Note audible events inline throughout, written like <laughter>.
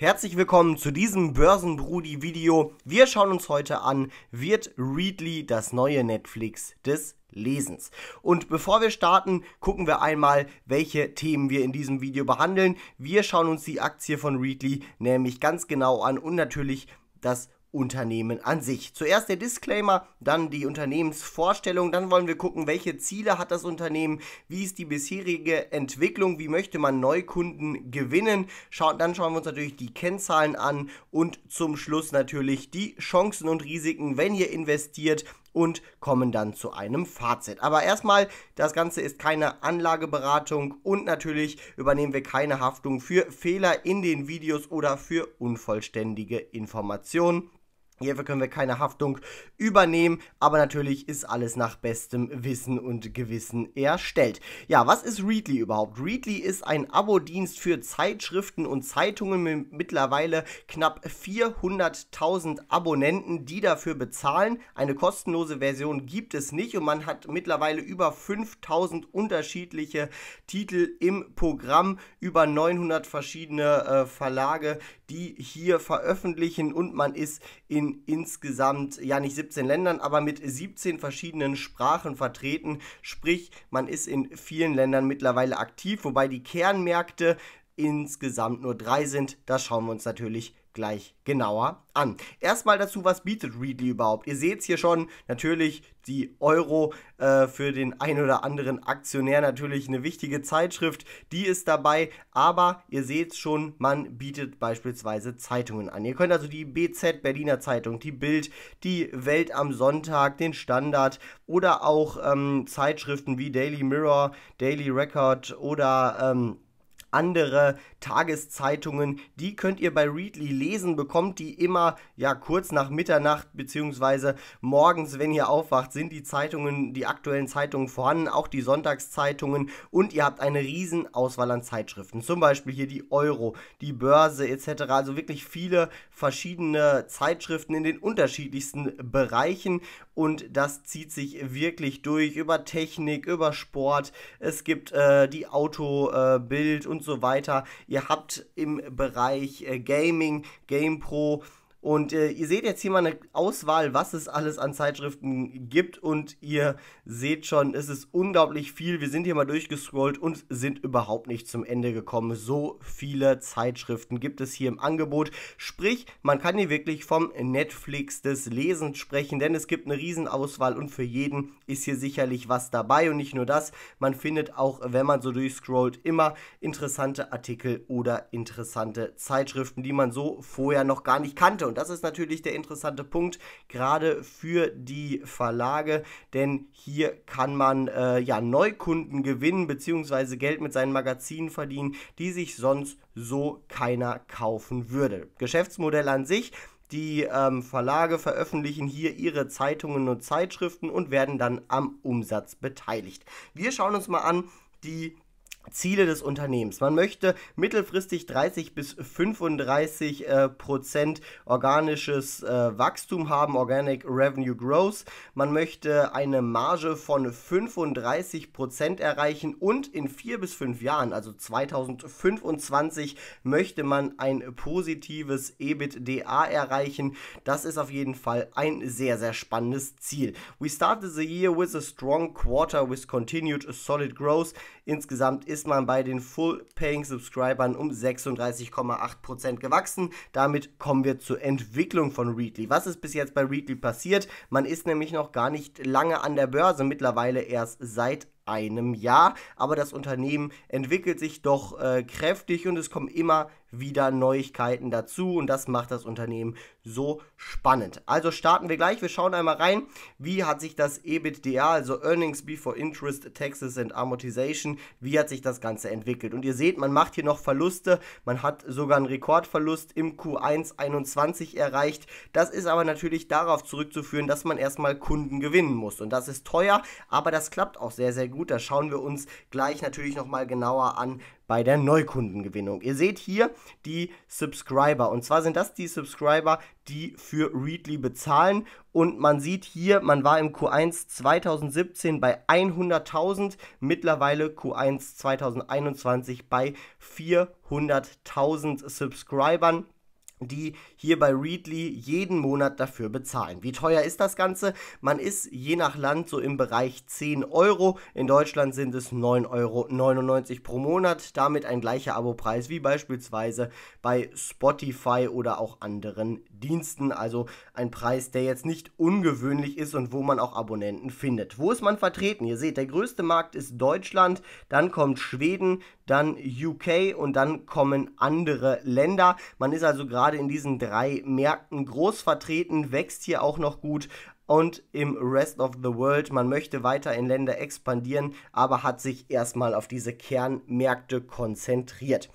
Herzlich willkommen zu diesem Börsenbrudi-Video. Wir schauen uns heute an, wird Readly das neue Netflix des Lesens. Und bevor wir starten, gucken wir einmal, welche Themen wir in diesem Video behandeln. Wir schauen uns die Aktie von Readly nämlich ganz genau an und natürlich das Unternehmen an sich. Zuerst der Disclaimer, dann die Unternehmensvorstellung, dann wollen wir gucken, welche Ziele hat das Unternehmen, wie ist die bisherige Entwicklung, wie möchte man Neukunden gewinnen. Schau, dann schauen wir uns natürlich die Kennzahlen an und zum Schluss natürlich die Chancen und Risiken, wenn ihr investiert und kommen dann zu einem Fazit. Aber erstmal, das Ganze ist keine Anlageberatung und natürlich übernehmen wir keine Haftung für Fehler in den Videos oder für unvollständige Informationen. Hierfür können wir keine Haftung übernehmen, aber natürlich ist alles nach bestem Wissen und Gewissen erstellt. Ja, was ist Readly überhaupt? Readly ist ein Abo-Dienst für Zeitschriften und Zeitungen mit mittlerweile knapp 400.000 Abonnenten, die dafür bezahlen. Eine kostenlose Version gibt es nicht und man hat mittlerweile über 5.000 unterschiedliche Titel im Programm, über 900 verschiedene äh, Verlage, die hier veröffentlichen und man ist in insgesamt, ja nicht 17 Ländern, aber mit 17 verschiedenen Sprachen vertreten. Sprich, man ist in vielen Ländern mittlerweile aktiv, wobei die Kernmärkte insgesamt nur drei sind. Das schauen wir uns natürlich an gleich genauer an. Erstmal dazu, was bietet Readly überhaupt? Ihr seht es hier schon, natürlich die Euro äh, für den ein oder anderen Aktionär natürlich eine wichtige Zeitschrift, die ist dabei, aber ihr seht schon, man bietet beispielsweise Zeitungen an. Ihr könnt also die BZ Berliner Zeitung, die Bild, die Welt am Sonntag, den Standard oder auch ähm, Zeitschriften wie Daily Mirror, Daily Record oder ähm, andere Tageszeitungen. Die könnt ihr bei Readly lesen, bekommt die immer ja kurz nach Mitternacht beziehungsweise morgens, wenn ihr aufwacht, sind die Zeitungen, die aktuellen Zeitungen vorhanden, auch die Sonntagszeitungen und ihr habt eine riesen Auswahl an Zeitschriften. Zum Beispiel hier die Euro, die Börse etc. Also wirklich viele verschiedene Zeitschriften in den unterschiedlichsten Bereichen und das zieht sich wirklich durch über Technik, über Sport. Es gibt äh, die Autobild äh, und und so weiter. Ihr habt im Bereich äh, Gaming, GamePro und äh, ihr seht jetzt hier mal eine Auswahl, was es alles an Zeitschriften gibt. Und ihr seht schon, es ist unglaublich viel. Wir sind hier mal durchgescrollt und sind überhaupt nicht zum Ende gekommen. So viele Zeitschriften gibt es hier im Angebot. Sprich, man kann hier wirklich vom Netflix des Lesens sprechen, denn es gibt eine Riesenauswahl und für jeden ist hier sicherlich was dabei. Und nicht nur das, man findet auch, wenn man so durchscrollt, immer interessante Artikel oder interessante Zeitschriften, die man so vorher noch gar nicht kannte. Und das ist natürlich der interessante Punkt, gerade für die Verlage, denn hier kann man äh, ja Neukunden gewinnen bzw. Geld mit seinen Magazinen verdienen, die sich sonst so keiner kaufen würde. Geschäftsmodell an sich, die ähm, Verlage veröffentlichen hier ihre Zeitungen und Zeitschriften und werden dann am Umsatz beteiligt. Wir schauen uns mal an die Ziele des Unternehmens. Man möchte mittelfristig 30 bis 35 äh, Prozent organisches äh, Wachstum haben, Organic Revenue Growth. Man möchte eine Marge von 35 Prozent erreichen und in vier bis fünf Jahren, also 2025, möchte man ein positives EBITDA erreichen. Das ist auf jeden Fall ein sehr, sehr spannendes Ziel. We started the year with a strong quarter with continued solid growth. Insgesamt ist ist man bei den Full-Paying-Subscribern um 36,8% gewachsen. Damit kommen wir zur Entwicklung von Readly. Was ist bis jetzt bei Readly passiert? Man ist nämlich noch gar nicht lange an der Börse, mittlerweile erst seit einem Jahr. Aber das Unternehmen entwickelt sich doch äh, kräftig und es kommen immer wieder Neuigkeiten dazu und das macht das Unternehmen so spannend. Also starten wir gleich, wir schauen einmal rein, wie hat sich das EBITDA, also Earnings Before Interest, Taxes and Amortization, wie hat sich das Ganze entwickelt. Und ihr seht, man macht hier noch Verluste, man hat sogar einen Rekordverlust im Q1 21 erreicht. Das ist aber natürlich darauf zurückzuführen, dass man erstmal Kunden gewinnen muss und das ist teuer, aber das klappt auch sehr, sehr gut. Da schauen wir uns gleich natürlich nochmal genauer an, bei der Neukundengewinnung. Ihr seht hier die Subscriber. Und zwar sind das die Subscriber, die für Readly bezahlen. Und man sieht hier, man war im Q1 2017 bei 100.000, mittlerweile Q1 2021 bei 400.000 Subscribern die hier bei Readly jeden Monat dafür bezahlen. Wie teuer ist das Ganze? Man ist je nach Land so im Bereich 10 Euro. In Deutschland sind es 9,99 Euro pro Monat. Damit ein gleicher Abopreis wie beispielsweise bei Spotify oder auch anderen Diensten. Also ein Preis, der jetzt nicht ungewöhnlich ist und wo man auch Abonnenten findet. Wo ist man vertreten? Ihr seht, der größte Markt ist Deutschland, dann kommt Schweden, dann UK und dann kommen andere Länder. Man ist also gerade in diesen drei Märkten groß vertreten, wächst hier auch noch gut und im Rest of the World. Man möchte weiter in Länder expandieren, aber hat sich erstmal auf diese Kernmärkte konzentriert.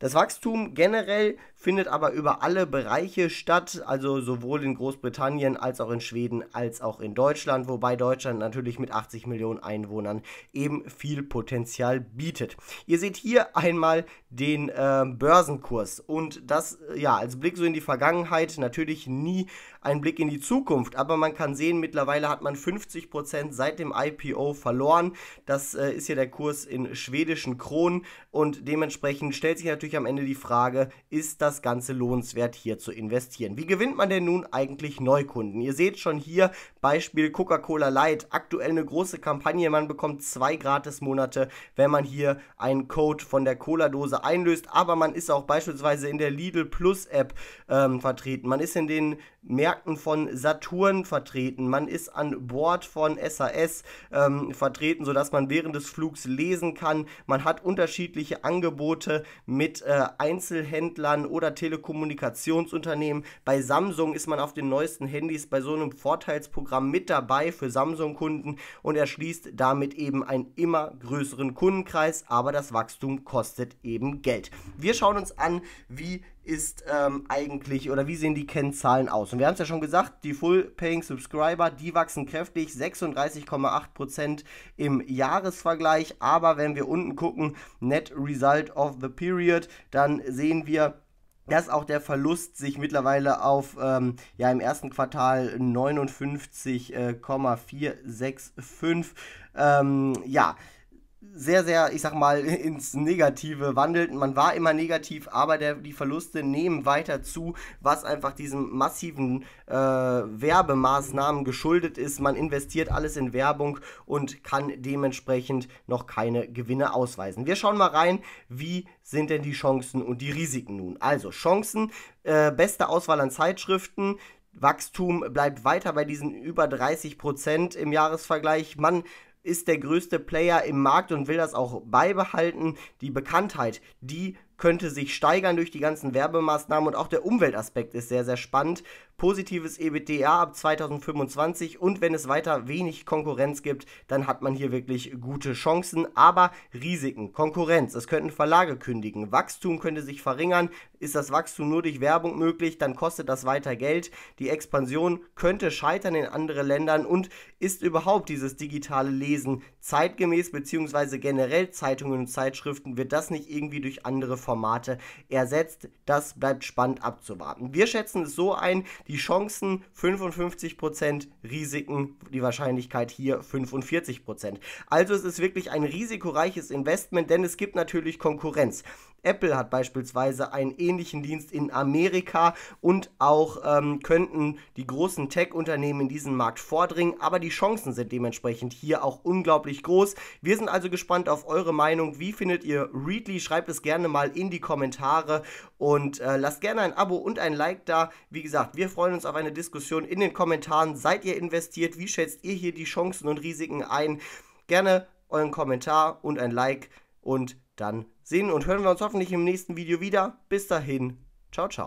Das Wachstum generell findet aber über alle Bereiche statt, also sowohl in Großbritannien als auch in Schweden als auch in Deutschland, wobei Deutschland natürlich mit 80 Millionen Einwohnern eben viel Potenzial bietet. Ihr seht hier einmal den äh, Börsenkurs und das ja als Blick so in die Vergangenheit natürlich nie ein Blick in die Zukunft, aber man kann sehen, mittlerweile hat man 50% Prozent seit dem IPO verloren. Das äh, ist hier der Kurs in schwedischen Kronen und dementsprechend stellt sich natürlich am Ende die Frage, ist das das Ganze lohnenswert, hier zu investieren. Wie gewinnt man denn nun eigentlich Neukunden? Ihr seht schon hier Beispiel Coca-Cola Light, aktuell eine große Kampagne, man bekommt zwei Gratis-Monate, wenn man hier einen Code von der Cola-Dose einlöst, aber man ist auch beispielsweise in der Lidl Plus App ähm, vertreten, man ist in den Märkten von Saturn vertreten, man ist an Bord von SAS ähm, vertreten, sodass man während des Flugs lesen kann, man hat unterschiedliche Angebote mit äh, Einzelhändlern oder oder Telekommunikationsunternehmen. Bei Samsung ist man auf den neuesten Handys bei so einem Vorteilsprogramm mit dabei für Samsung-Kunden und erschließt damit eben einen immer größeren Kundenkreis, aber das Wachstum kostet eben Geld. Wir schauen uns an, wie ist ähm, eigentlich oder wie sehen die Kennzahlen aus? Und wir haben es ja schon gesagt, die Full-Paying Subscriber, die wachsen kräftig, 36,8% im Jahresvergleich. Aber wenn wir unten gucken, Net Result of the Period, dann sehen wir, dass auch der Verlust sich mittlerweile auf ähm, ja im ersten Quartal 59,465 äh, ähm, ja sehr, sehr, ich sag mal, <laughs> ins Negative wandelt. Man war immer negativ, aber der, die Verluste nehmen weiter zu, was einfach diesen massiven äh, Werbemaßnahmen geschuldet ist. Man investiert alles in Werbung und kann dementsprechend noch keine Gewinne ausweisen. Wir schauen mal rein, wie sind denn die Chancen und die Risiken nun. Also Chancen, äh, beste Auswahl an Zeitschriften, Wachstum bleibt weiter bei diesen über 30 Prozent im Jahresvergleich. Man ist der größte Player im Markt und will das auch beibehalten. Die Bekanntheit, die könnte sich steigern durch die ganzen Werbemaßnahmen und auch der Umweltaspekt ist sehr, sehr spannend positives EBITDA ab 2025 und wenn es weiter wenig Konkurrenz gibt, dann hat man hier wirklich gute Chancen, aber Risiken, Konkurrenz, es könnten Verlage kündigen, Wachstum könnte sich verringern, ist das Wachstum nur durch Werbung möglich, dann kostet das weiter Geld, die Expansion könnte scheitern in andere Ländern und ist überhaupt dieses digitale Lesen zeitgemäß beziehungsweise generell Zeitungen und Zeitschriften, wird das nicht irgendwie durch andere Formate ersetzt? Das bleibt spannend abzuwarten. Wir schätzen es so ein, die Chancen 55%, Risiken, die Wahrscheinlichkeit hier 45%. Also es ist wirklich ein risikoreiches Investment, denn es gibt natürlich Konkurrenz. Apple hat beispielsweise einen ähnlichen Dienst in Amerika und auch ähm, könnten die großen Tech-Unternehmen in diesen Markt vordringen, aber die Chancen sind dementsprechend hier auch unglaublich groß. Wir sind also gespannt auf eure Meinung. Wie findet ihr Readly? Schreibt es gerne mal in die Kommentare und äh, lasst gerne ein Abo und ein Like da. Wie gesagt, wir freuen uns auf eine Diskussion in den Kommentaren. Seid ihr investiert? Wie schätzt ihr hier die Chancen und Risiken ein? Gerne euren Kommentar und ein Like und dann sehen und hören wir uns hoffentlich im nächsten Video wieder. Bis dahin, ciao, ciao.